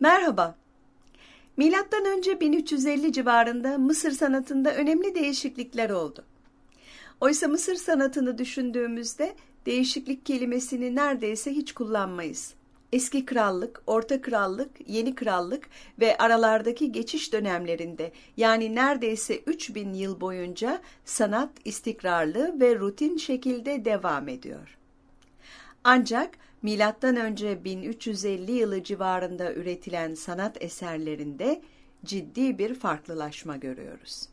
Merhaba. Milattan önce 1350 civarında Mısır sanatında önemli değişiklikler oldu. Oysa Mısır sanatını düşündüğümüzde değişiklik kelimesini neredeyse hiç kullanmayız. Eski krallık, orta krallık, yeni krallık ve aralardaki geçiş dönemlerinde yani neredeyse 3000 yıl boyunca sanat istikrarlı ve rutin şekilde devam ediyor. Ancak Milattan önce 1350 yılı civarında üretilen sanat eserlerinde ciddi bir farklılaşma görüyoruz.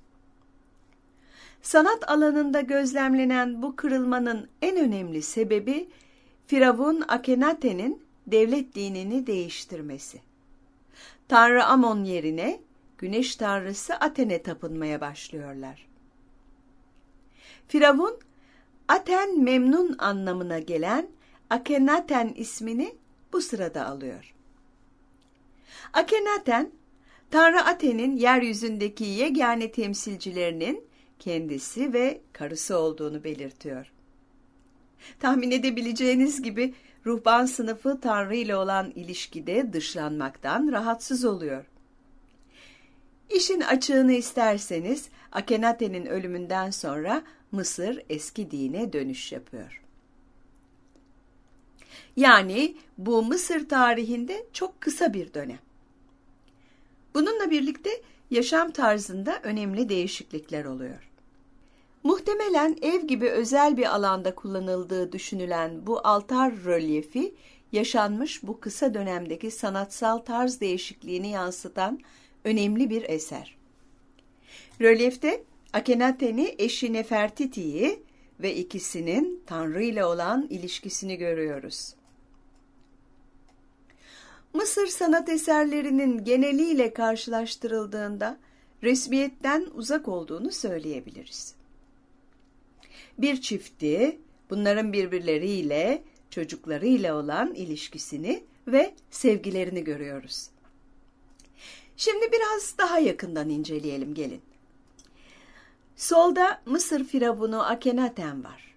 Sanat alanında gözlemlenen bu kırılmanın en önemli sebebi Firavun Akenate'nin devlet dinini değiştirmesi. Tanrı Amon yerine güneş tanrısı Aten'e tapınmaya başlıyorlar. Firavun, Aten memnun anlamına gelen Akenaten ismini bu sırada alıyor. Akenaten, Tanrı Aten'in yeryüzündeki yegane temsilcilerinin kendisi ve karısı olduğunu belirtiyor. Tahmin edebileceğiniz gibi ruhban sınıfı Tanrı ile olan ilişkide dışlanmaktan rahatsız oluyor. İşin açığını isterseniz Akenaten'in ölümünden sonra Mısır eski dine dönüş yapıyor. Yani bu Mısır tarihinde çok kısa bir dönem. Bununla birlikte yaşam tarzında önemli değişiklikler oluyor. Muhtemelen ev gibi özel bir alanda kullanıldığı düşünülen bu altar rölyefi, yaşanmış bu kısa dönemdeki sanatsal tarz değişikliğini yansıtan önemli bir eser. Rölyefte Akenaten'i eşi Nefertiti'yi, ve ikisinin Tanrı ile olan ilişkisini görüyoruz. Mısır sanat eserlerinin geneliyle karşılaştırıldığında resmiyetten uzak olduğunu söyleyebiliriz. Bir çifti bunların birbirleriyle, çocuklarıyla olan ilişkisini ve sevgilerini görüyoruz. Şimdi biraz daha yakından inceleyelim gelin. Solda Mısır firavunu Akenaten var.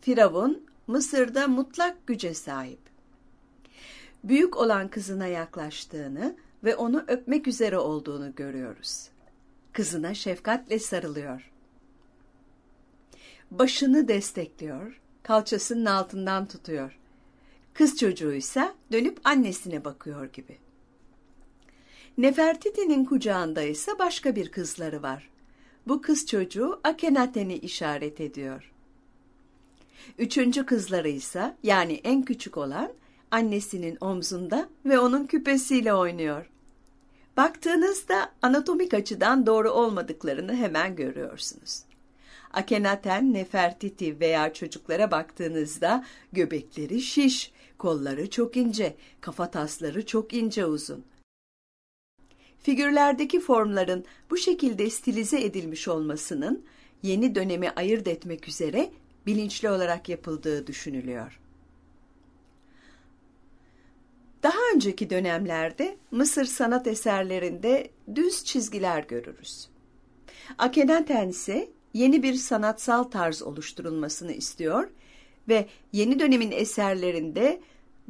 Firavun Mısır'da mutlak güce sahip. Büyük olan kızına yaklaştığını ve onu öpmek üzere olduğunu görüyoruz. Kızına şefkatle sarılıyor. Başını destekliyor, kalçasının altından tutuyor. Kız çocuğu ise dönüp annesine bakıyor gibi. Nefertiti'nin kucağında ise başka bir kızları var bu kız çocuğu Akenaten'i işaret ediyor. Üçüncü kızları ise yani en küçük olan annesinin omzunda ve onun küpesiyle oynuyor. Baktığınızda anatomik açıdan doğru olmadıklarını hemen görüyorsunuz. Akenaten, Nefertiti veya çocuklara baktığınızda göbekleri şiş, kolları çok ince, kafa tasları çok ince uzun. Figürlerdeki formların bu şekilde stilize edilmiş olmasının yeni dönemi ayırt etmek üzere bilinçli olarak yapıldığı düşünülüyor. Daha önceki dönemlerde Mısır sanat eserlerinde düz çizgiler görürüz. Akhenaten ise yeni bir sanatsal tarz oluşturulmasını istiyor ve yeni dönemin eserlerinde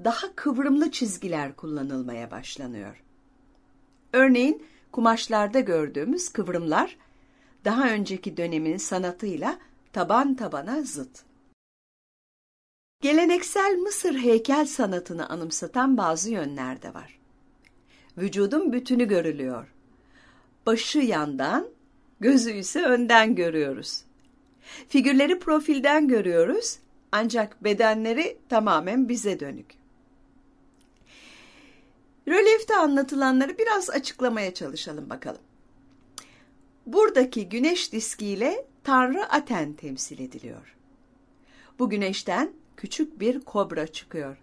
daha kıvrımlı çizgiler kullanılmaya başlanıyor. Örneğin kumaşlarda gördüğümüz kıvrımlar daha önceki dönemin sanatıyla taban tabana zıt. Geleneksel Mısır heykel sanatını anımsatan bazı yönler de var. Vücudun bütünü görülüyor. Başı yandan, gözü ise önden görüyoruz. Figürleri profilden görüyoruz ancak bedenleri tamamen bize dönük. Rölefte anlatılanları biraz açıklamaya çalışalım bakalım. Buradaki güneş diskiyle Tanrı Aten temsil ediliyor. Bu güneşten küçük bir kobra çıkıyor.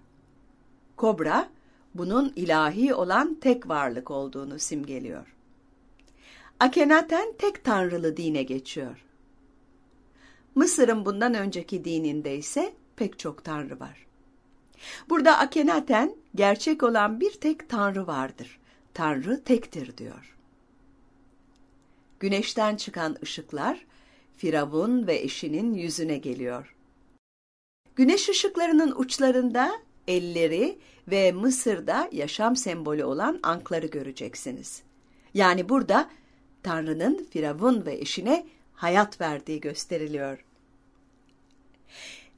Kobra, bunun ilahi olan tek varlık olduğunu simgeliyor. Akenaten tek tanrılı dine geçiyor. Mısır'ın bundan önceki dininde ise pek çok tanrı var. Burada Akenaten gerçek olan bir tek Tanrı vardır. Tanrı tektir diyor. Güneşten çıkan ışıklar Firavun ve eşinin yüzüne geliyor. Güneş ışıklarının uçlarında elleri ve Mısır'da yaşam sembolü olan ankları göreceksiniz. Yani burada Tanrı'nın Firavun ve eşine hayat verdiği gösteriliyor.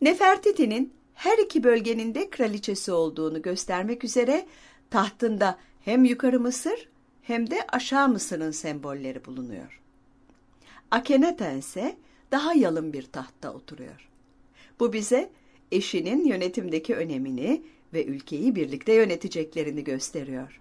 Nefertiti'nin her iki bölgenin de kraliçesi olduğunu göstermek üzere tahtında hem yukarı Mısır hem de aşağı Mısır'ın sembolleri bulunuyor. Akhenaten ise daha yalın bir tahtta oturuyor. Bu bize eşinin yönetimdeki önemini ve ülkeyi birlikte yöneteceklerini gösteriyor.